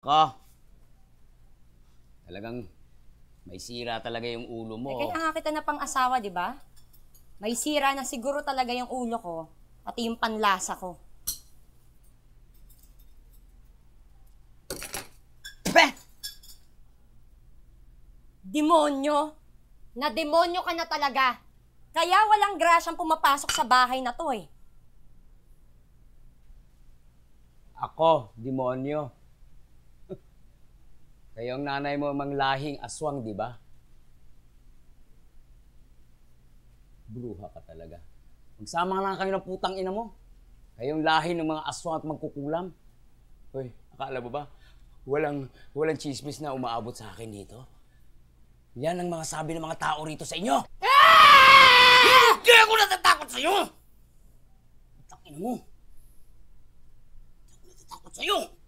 Ko, talagang may sira talaga yung ulo mo. Eh, kaya oh. nga kita na pang asawa, di ba? May sira na siguro talaga yung ulo ko, at yung panlasa ko. Beh! Demonyo! Na demonyo ka na talaga! Kaya walang grasyang pumapasok sa bahay na to eh. Ako, demonyo. Kaya eh, nanay mo mang lahing aswang, di ba? Bruha ka talaga. Magsama lang kayo ng putang ina mo. Kayong lahi ng mga aswang at magkukulam. Hoy, akala mo ba? Walang, walang chismis na umaabot sa akin dito. Yan ang mga sabi ng mga tao rito sa inyo. Ah! Hindi ako natatakot sa iyo! Takin mo! Hindi ako natatakot sa iyo!